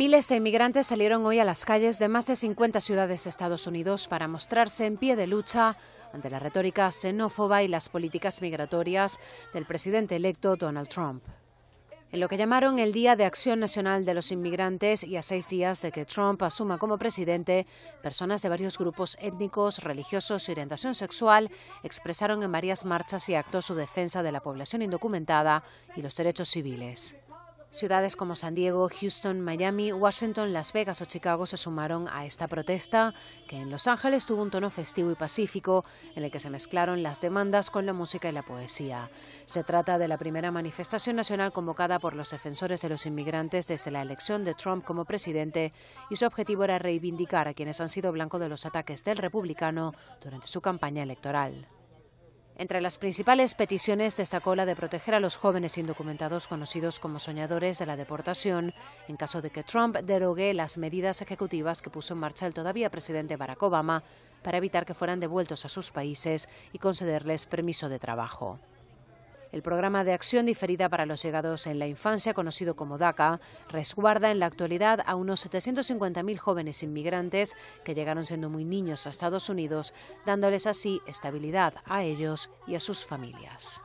Miles de inmigrantes salieron hoy a las calles de más de 50 ciudades de Estados Unidos para mostrarse en pie de lucha ante la retórica xenófoba y las políticas migratorias del presidente electo Donald Trump. En lo que llamaron el Día de Acción Nacional de los Inmigrantes y a seis días de que Trump asuma como presidente, personas de varios grupos étnicos, religiosos y orientación sexual expresaron en varias marchas y actos su defensa de la población indocumentada y los derechos civiles. Ciudades como San Diego, Houston, Miami, Washington, Las Vegas o Chicago se sumaron a esta protesta, que en Los Ángeles tuvo un tono festivo y pacífico, en el que se mezclaron las demandas con la música y la poesía. Se trata de la primera manifestación nacional convocada por los defensores de los inmigrantes desde la elección de Trump como presidente, y su objetivo era reivindicar a quienes han sido blanco de los ataques del republicano durante su campaña electoral. Entre las principales peticiones destacó la de proteger a los jóvenes indocumentados conocidos como soñadores de la deportación en caso de que Trump derogue las medidas ejecutivas que puso en marcha el todavía presidente Barack Obama para evitar que fueran devueltos a sus países y concederles permiso de trabajo. El programa de acción diferida para los llegados en la infancia, conocido como DACA, resguarda en la actualidad a unos 750.000 jóvenes inmigrantes que llegaron siendo muy niños a Estados Unidos, dándoles así estabilidad a ellos y a sus familias.